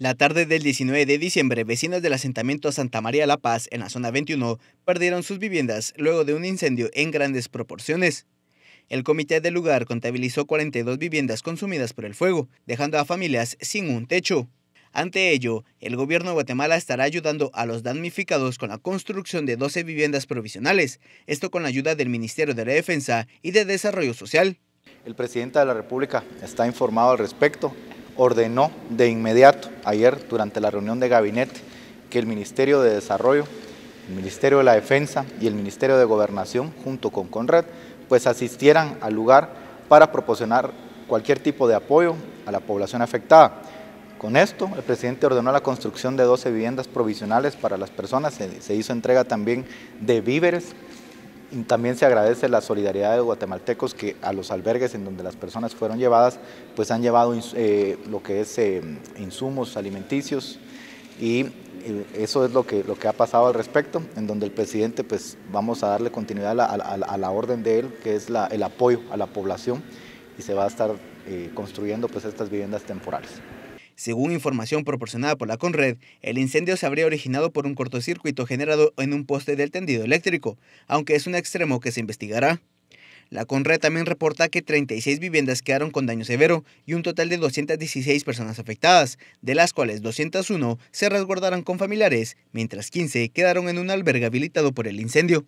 La tarde del 19 de diciembre, vecinos del asentamiento Santa María La Paz, en la zona 21, perdieron sus viviendas luego de un incendio en grandes proporciones. El comité del lugar contabilizó 42 viviendas consumidas por el fuego, dejando a familias sin un techo. Ante ello, el gobierno de Guatemala estará ayudando a los damnificados con la construcción de 12 viviendas provisionales, esto con la ayuda del Ministerio de la Defensa y de Desarrollo Social. El presidente de la República está informado al respecto ordenó de inmediato, ayer durante la reunión de gabinete, que el Ministerio de Desarrollo, el Ministerio de la Defensa y el Ministerio de Gobernación, junto con Conrad, pues asistieran al lugar para proporcionar cualquier tipo de apoyo a la población afectada. Con esto, el presidente ordenó la construcción de 12 viviendas provisionales para las personas, se, hizo entrega también de víveres también se agradece la solidaridad de guatemaltecos que a los albergues en donde las personas fueron llevadas, pues han llevado eh, lo que es eh, insumos alimenticios y eh, eso es lo que, lo que ha pasado al respecto, en donde el presidente, pues vamos a darle continuidad a la, orden de él, que es el apoyo a la población y se va a estar construyendo pues estas viviendas temporales. Según información proporcionada por la Conred, el incendio se habría originado por un cortocircuito generado en un poste del tendido eléctrico, aunque es un extremo que se investigará. La Conred también reporta que 36 viviendas quedaron con daño severo y un total de 216 personas afectadas, de las cuales 201 se resguardaron con familiares, mientras 15 quedaron en un albergue habilitado por el incendio.